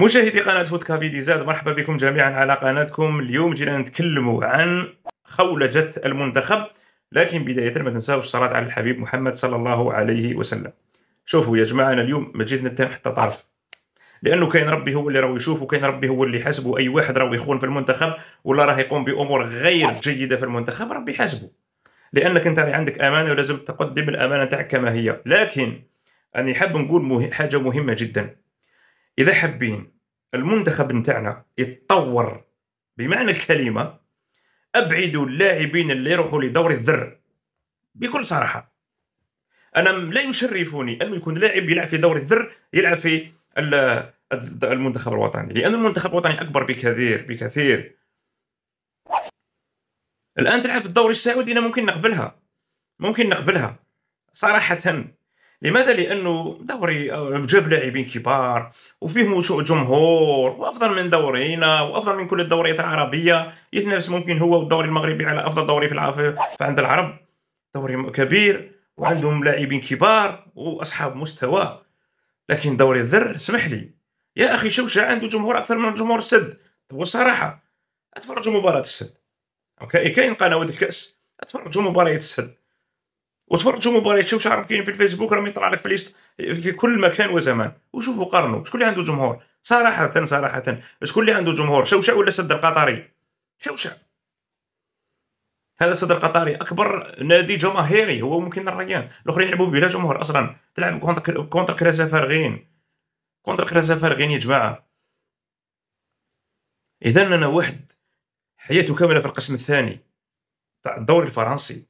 مشاهدي قناة فوت دي زاد مرحبا بكم جميعا على قناتكم اليوم جينا نتكلموا عن خولجة المنتخب لكن بداية ما تنساوش الصلاة على الحبيب محمد صلى الله عليه وسلم شوفوا يا جماعة أنا اليوم ما جيت نتهم حتى طرف لانه كاين ربي هو اللي راه يشوف وكاين ربي هو اللي يحاسبه اي واحد راه يخون في المنتخب ولا راه يقوم بامور غير جيده في المنتخب ربي يحاسبه لانك انت راه عندك امانه ولازم تقدم الامانه تاعك كما هي لكن اني حاب نقول مه... حاجه مهمه جدا اذا حابين المنتخب نتاعنا يتطور بمعنى الكلمه ابعدوا اللاعبين اللي يروحوا لدور الذر بكل صراحه انا لا يشرفني ان يكون لاعب يلعب في دور الذر يلعب في المنتخب الوطني لان المنتخب الوطني اكبر بكثير بكثير الان تلعب في الدوري السعودي انا ممكن نقبلها ممكن نقبلها صراحه لماذا لانه دوري جاب لاعبين كبار وفيه جمهور وافضل من دورينا وافضل من كل الدوريات العربيه يتنافس ممكن هو والدوري المغربي على افضل دوري في العرب عند العرب دوري كبير وعندهم لاعبين كبار واصحاب مستوى لكن دوري الذر اسمح لي يا اخي شوشه عنده جمهور اكثر من جمهور السد بصراحه اتفرجوا مباراه السد اوكي إيه، كاين قنوات الكاس اتفرجوا مباريات السد وتفرجوا مباريات شوف شعر كاين في الفيسبوك راه يطلع لك في ليست في كل مكان وزمان وشوفوا قارنوا شكون اللي عنده جمهور صراحه صراحه شكون اللي عنده جمهور شوشع ولا سد القطري شوشع هذا السد القطري اكبر نادي جماهيري هو ممكن الريان الاخرين يلعبوا بلا جمهور اصلا تلعب كونتر كونتر فارغين كونتر كرازا فارغين يا جماعه اذا انا واحد حياته كامله في القسم الثاني تاع الدوري الفرنسي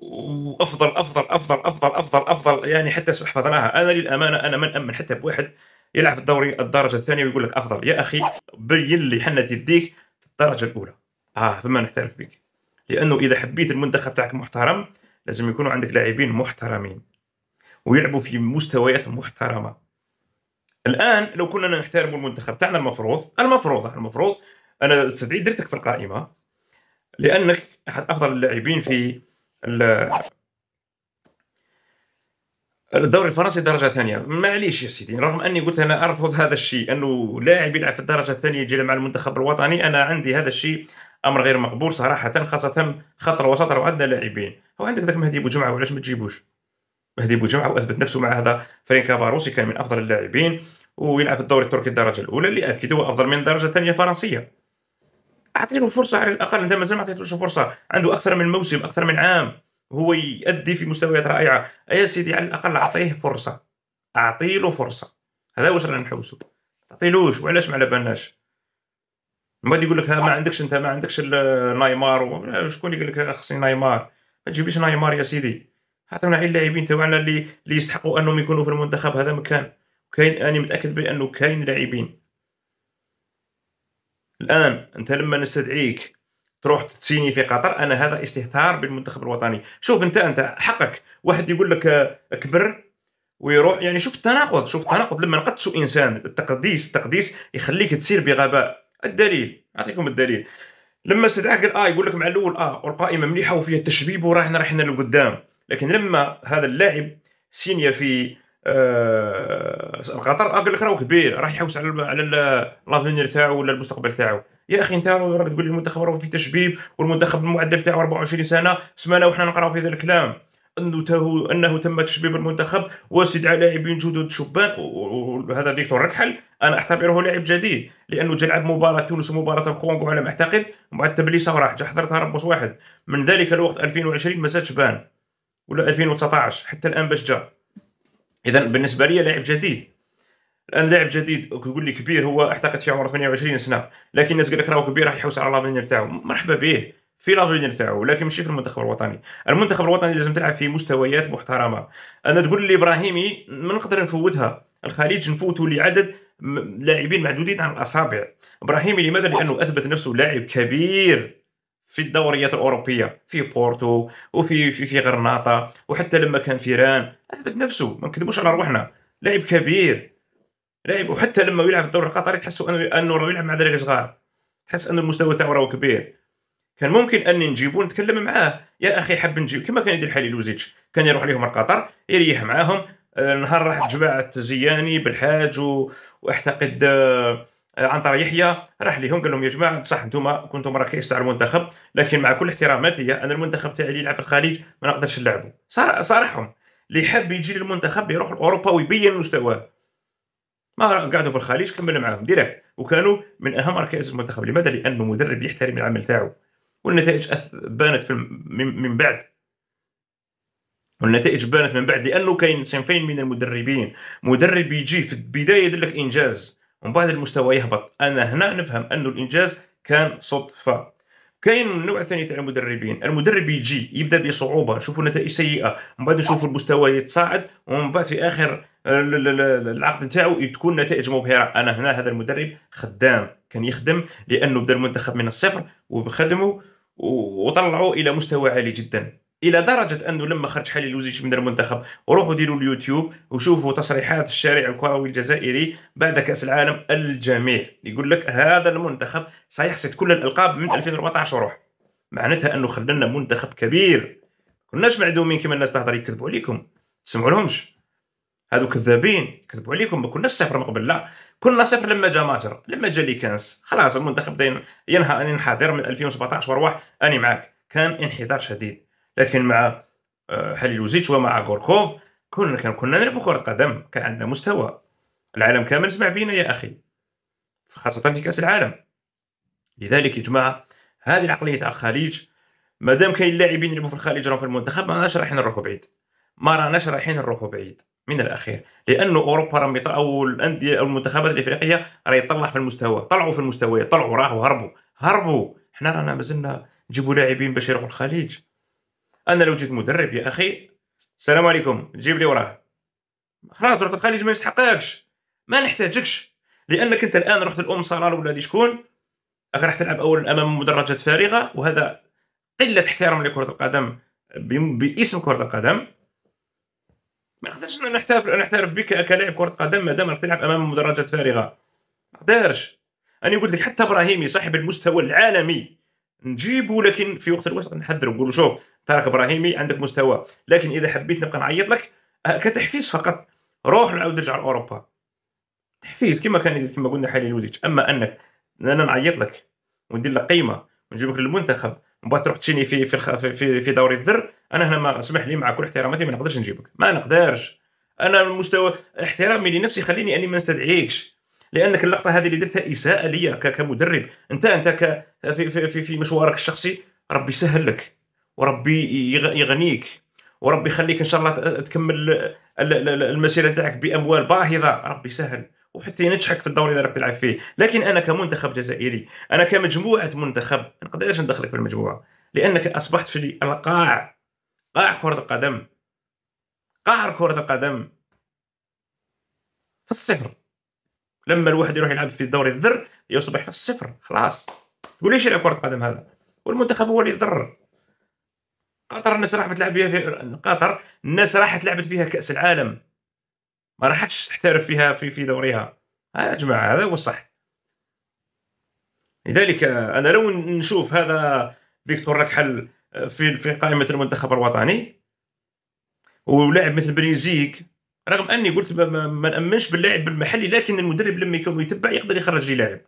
وافضل افضل افضل افضل افضل افضل يعني حتى حفظناها انا للامانه انا من امن حتى بواحد يلعب في الدوري الدرجه الثانيه ويقول لك افضل يا اخي بين لي حنت يديك في الدرجه الاولى اه فما نحترف بك لانه اذا حبيت المنتخب تاعك محترم لازم يكونوا عندك لاعبين محترمين ويلعبوا في مستويات محترمه الان لو كنا نحترم المنتخب تاعنا المفروض المفروض المفروض انا درتك في القائمه لانك احد افضل اللاعبين في الدوري الفرنسي درجه ثانيه معليش يا سيدي رغم اني قلت انا ارفض هذا الشيء انه لاعب يلعب في الدرجه الثانيه يجي مع المنتخب الوطني انا عندي هذا الشيء امر غير مقبول صراحه خاصه خط الوسط راه عندنا لاعبين هو عندك ذاك مهدي بجمعة وعلاش ما تجيبوش مهدي بجمعة واثبت نفسه مع هذا فرين كافاروسي كان من افضل اللاعبين ويلعب في الدوري التركي الدرجه الاولى اللي اكيد هو افضل من درجه ثانيه فرنسيه اعطيته فرصه على الاقل عندما ما اعطيتوش فرصه عنده اكثر من موسم اكثر من عام هو يؤدي في مستويات رائعه يا سيدي على الاقل اعطيه فرصه اعطي له فرصه هذا واش رانا نحوسو تعطيلوش وعلاش ما على بالناش من بعد يقول لك ما عندكش انت ما عندكش نايمار شكون يقول لك خصني نايمار ما تجيبليش نايمار يا سيدي عطونا غير اللاعبين تاعنا اللي اللي يستحقوا انهم يكونوا في المنتخب هذا مكان كاين انا متاكد بانه كاين لاعبين الان انت لما نستدعيك تروح تسيني في قطر انا هذا استهتار بالمنتخب الوطني شوف انت انت حقك واحد يقول لك آه، كبر ويروح يعني شوف التناقض شوف التناقض لما نقدسوا انسان التقديس التقديس يخليك تسير بغباء الدليل اعطيكم الدليل لما استدعاك قال اه يقول لك مع الاول اه والقائمه مليحه وفيها تشبيب وراحنا رحنا للقدام لكن لما هذا اللاعب سينيا في آه قطر اقول لك راهو كبير راح يحوس على على لافينير تاعو ولا المستقبل تاعو يا اخي انت راك تقول لي المنتخب راهو في تشبيب والمنتخب المعدل تاعو 24 سنه سمعنا وحنا نقراو في هذا الكلام انه انه تم تشبيب المنتخب واستدعاء لاعبين جدد شبان وهذا فيكتور ركحل انا اعتبره لاعب جديد لانه جا لعب مباراه تونس ومباراه الكونغو على ما اعتقد بعد تبليسه وراح جا حضرتها ربوس واحد من ذلك الوقت 2020 ما زادش بان ولا 2019 حتى الان باش جا اذا بالنسبه لي لاعب جديد الان لاعب جديد تقول لي كبير هو اعتقد في عمره 28 سنه لكن الناس قال لك راهو كبير راح يحوس على لافينير تاعو مرحبا به في لافينير تاعو لكن ماشي في المنتخب الوطني المنتخب الوطني لازم تلعب في مستويات محترمه انا تقول لي ابراهيمي ما نقدر نفوتها الخليج نفوتوا لعدد لاعبين معدودين عن الاصابع ابراهيمي لماذا لانه اثبت نفسه لاعب كبير في الدوريات الاوروبيه في بورتو وفي في, في غرناطه وحتى لما كان في ران اثبت نفسه ما نكذبوش على روحنا لاعب كبير لاعب وحتى لما يلعب في الدوري القطري تحسوا انه انه راه يلعب مع دراري صغار تحس ان المستوى تاعو راهو كبير كان ممكن اني نجيبو نتكلم معاه يا اخي حب نجيب كما كان يدير حالي لوزيتش كان يروح ليهم لقطر يريح معاهم نهار راح جماعه زياني بالحاج واعتقد عن طريق يحيى راح ليهم قال لهم يا جماعه بصح انتم كنتم مراكش تاع المنتخب لكن مع كل احتراماتي انا المنتخب تاعي اللي يلعب في الخليج ما نقدرش نلعبه صارحهم اللي حاب يجي للمنتخب يروح لاوروبا ويبين مستواه ما قعدوا في الخليج كمل معاهم ديريكت وكانوا من اهم ركائز المنتخب لماذا لان مدرب يحترم العمل تاعو والنتائج بانت في من بعد والنتائج بانت من بعد لانه كاين صنفين من المدربين مدرب يجي في البدايه يدير لك انجاز ومن بعد المستوى يهبط انا هنا نفهم ان الانجاز كان صدفه كاين النوع الثاني تاع المدربين المدرب يجي يبدا بصعوبه نشوفوا نتائج سيئه من بعد نشوفوا المستوى يتصاعد ومن بعد في اخر العقد نتاعو تكون نتائج مبهره انا هنا هذا المدرب خدام كان يخدم لانه بدا المنتخب من الصفر وخدمه وطلعوا الى مستوى عالي جدا الى درجه انه لما خرج حالي لوزيتش من المنتخب روحوا ديروا اليوتيوب وشوفوا تصريحات الشارع الكروي الجزائري بعد كاس العالم الجميع يقول لك هذا المنتخب سيحصد كل الالقاب من 2014 وروح معناتها انه خلنا منتخب كبير كناش معدومين كما الناس تهضر يكذبوا عليكم تسمعوا لهمش هادو كذابين كذبوا عليكم ما كناش صفر من قبل لا كنا صفر لما جا ماتر لما جا لي كانس خلاص المنتخب ينحدر من 2017 وروح اني معاك كان انحدار شديد لكن مع حليلوزيتش آه، ومع غوركوف كنا كنا نلعب كره قدم كان عندنا مستوى العالم كامل سمع بينا يا اخي خاصه في كاس العالم لذلك يا جماعه هذه العقليه تاع الخليج مادام كاين لاعبين يلعبوا في الخليج راهم في المنتخب ما راناش رايحين نروحوا بعيد ما راناش رايحين نروحوا بعيد من الاخير لانه اوروبا راهم او الانديه او المنتخبات الافريقيه راه يطلع في المستوى طلعوا في المستويات طلعوا راحوا هربوا هربوا حنا رانا مازلنا نجيبوا لاعبين باش يروحوا الخليج انا لو جيت مدرب يا اخي السلام عليكم جيب لي وراه خلاص رحت الخليج ما يستحقكش ما نحتاجكش لانك انت الان رحت الام صرار ولا دي شكون راح تلعب اولا امام مدرجات فارغه وهذا قله احترام لكره القدم باسم كره القدم ما نقدرش نحترف نحترف بك كلاعب كره قدم ما دام راك تلعب امام مدرجات فارغه ما نقدرش انا قلت لك حتى ابراهيمي صاحب المستوى العالمي نجيبو لكن في وقت الوسط نحذر نقول شوف تارك ابراهيمي عندك مستوى لكن اذا حبيت نبقى نعيط لك آه، كتحفيز فقط روح نعاود نرجع لاوروبا تحفيز كما كان كما قلنا حاليا لوزيتش اما انك انا نعيط لك وندير لك قيمه ونجيبك للمنتخب ومن بعد تروح تشيني في في في, في دوري الذر انا هنا ما اسمح لي مع كل احتراماتي ما نقدرش نجيبك ما نقدرش انا المستوى احترامي لنفسي خليني اني ما نستدعيكش لانك اللقطه هذه اللي درتها اساءه ليا كمدرب انت انت ك في, في, في مشوارك الشخصي ربي يسهل لك وربي يغنيك وربي يخليك ان شاء الله تكمل المسيره تاعك باموال باهظه ربي يسهل وحتى ينجحك في الدوري اللي راك تلعب فيه لكن انا كمنتخب جزائري انا كمجموعه منتخب ما نقدرش ندخلك في المجموعه لانك اصبحت في القاع قاع كره القدم قاع كره القدم في الصفر لما الواحد يروح يلعب في دوري الذر يصبح في الصفر خلاص تقول ليش يلعب كره قدم هذا والمنتخب هو اللي ضر قطر الناس راحت تلعب فيها في قطر الناس راحت تلعبت فيها كاس العالم ما راحتش تحترف فيها في في دورها آه يا جماعه هذا هو الصح لذلك انا لو نشوف هذا فيكتور ركحل آه، في في قائمه المنتخب الوطني ولاعب مثل بنيزيك رغم اني قلت ما, ما نامنش باللاعب المحلي لكن المدرب لما يكون يتبع يقدر يخرج لي لاعب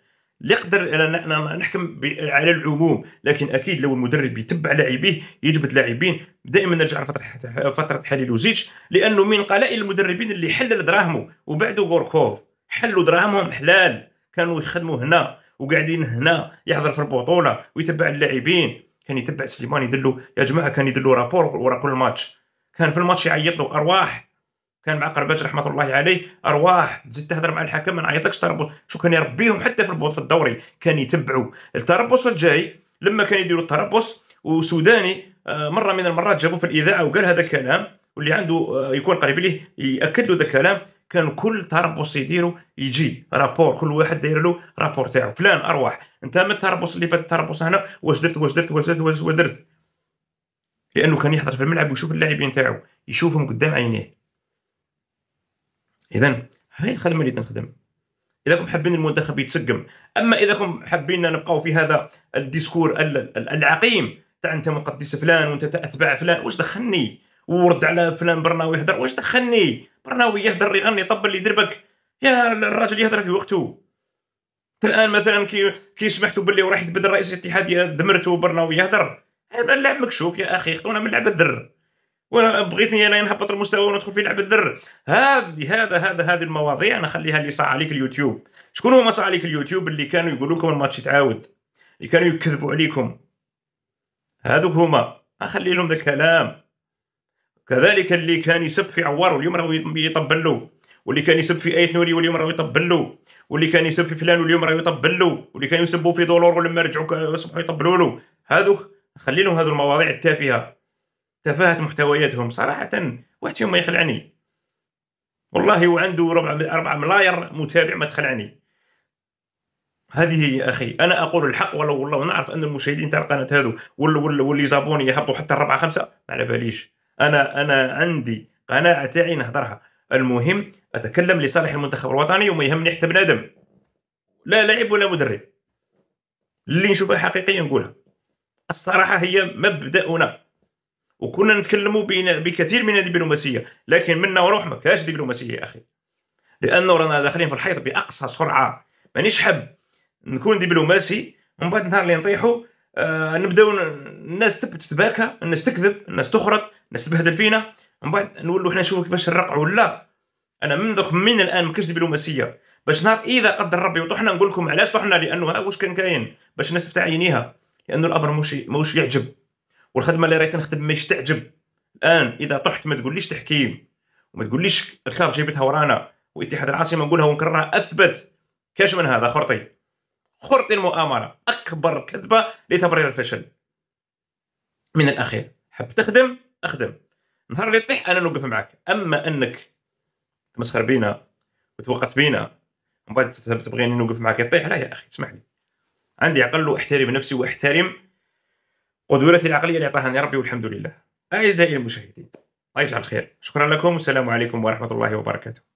يقدر نحكم على العموم لكن اكيد لو المدرب يتبع لاعبيه يجبد لاعبين دائما نرجع لفتره فتره لوزيتش لانه من قلائل المدربين اللي حلل دراهمه وبعده غوركوف حلوا دراهمهم حلال كانوا يخدموا هنا وقاعدين هنا يحضر في البطوله ويتبع اللاعبين كان يتبع سليمان يدلو يا جماعه كان يدلو رابور ورا كل ماتش كان في الماتش يعيط له ارواح كان مع قرباج رحمه الله عليه ارواح تزيد تهضر مع الحكم ما نعيطلكش تربص شو كان يربيهم حتى في البوط في الدوري كان يتبعوا التربص الجاي لما كان يديروا التربص وسوداني آه، مره من المرات جابوه في الاذاعه وقال هذا الكلام واللي عنده آه، يكون قريب ليه ياكد له هذا الكلام كان كل تربص يديرو يجي رابور كل واحد داير له رابور تاعو فلان ارواح انت من التربص اللي فات التربص هنا واش درت واش درت واش درت واش درت لانه كان يحضر في الملعب ويشوف اللاعبين تاعو يشوفهم قدام عينيه اذا هاي الخدمه اللي تنخدم اذا كنتم حابين المنتخب يتسقم اما اذا كنتم حابين نبقاو في هذا الديسكور العقيم تاع انت مقدس فلان وانت اتباع فلان واش دخلني ورد على فلان برناوي يهدر واش دخلني برناوي يهدر يغني اللي يدربك يا الراجل يهدر في وقته الان مثلا كي كي سمعتوا باللي راح يتبدل رئيس الاتحاد دمرته برناوي يهدر اللعب مكشوف يا اخي خطونا من لعب الذر بغيتني انا نهبط المستوى وندخل في لعب الذر هذه هذا هذا هذه المواضيع انا نخليها اللي صاع عليك اليوتيوب شكون هما صاع عليك اليوتيوب اللي كانوا يقولوا لكم الماتش يتعاود اللي كانوا يكذبوا عليكم هذوك هما اخلي لهم ذا الكلام كذلك اللي كان يسب في عوار واليوم راهو يطبل له واللي كان يسب في ايت نوري واليوم راهو يطبل له واللي كان يسب في فلان واليوم راهو يطبل له واللي كان يسبوا في دولور ولما رجعوا صبحوا يطبلوا له هذوك خلي لهم هذو المواضيع التافهه تفاهه محتوياتهم صراحه واحد فيهم ما يخلعني والله وعنده ربع أربع ملاير متابع ما تخلعني هذه هي يا اخي انا اقول الحق ولو والله نعرف ان المشاهدين تاع القناه هذو واللي زابوني يحطوا حتى الربعه خمسه ما على باليش انا انا عندي قناعه تاعي نهضرها المهم اتكلم لصالح المنتخب الوطني وما يهمني حتى بنادم لا لاعب ولا مدرب اللي نشوفها حقيقيه نقولها الصراحه هي مبداؤنا وكنا نتكلموا بكثير من الدبلوماسيه لكن منا وروح ما كاش دبلوماسيه يا اخي لانه رانا داخلين في الحيط باقصى سرعه مانيش حاب نكون دبلوماسي ومن بعد نهار اللي نطيحوا آه نبداو الناس تتباكى الناس تكذب الناس تخرط الناس تبهدل فينا من بعد نولوا حنا نشوفوا كيفاش نرقعوا ولا انا من دوك من الان ما كاش دبلوماسيه باش نهار اذا قدر ربي وطحنا نقول لكم علاش طحنا لانه ها واش كان كاين باش الناس تفتح عينيها لانه الامر موش موش يعجب والخدمه اللي راهي تنخدم ماهيش تعجب الان اذا طحت ما تقوليش تحكيم وما تقوليش الخاف جابتها ورانا واتحاد العاصمه نقولها ونكررها اثبت كاش من هذا خرطي خرطي المؤامره اكبر كذبه لتبرير الفشل من الاخير حب تخدم اخدم نهار اللي تطيح انا نوقف معك اما انك تمسخر بينا وتوقت بينا ومن بعد تبغيني نوقف معك يطيح لا يا اخي اسمح لي عندي عقل واحترم نفسي واحترم قدرتي العقليه اللي عطاها ربي والحمد لله اعزائي المشاهدين الله يجعل خير شكرا لكم والسلام عليكم ورحمه الله وبركاته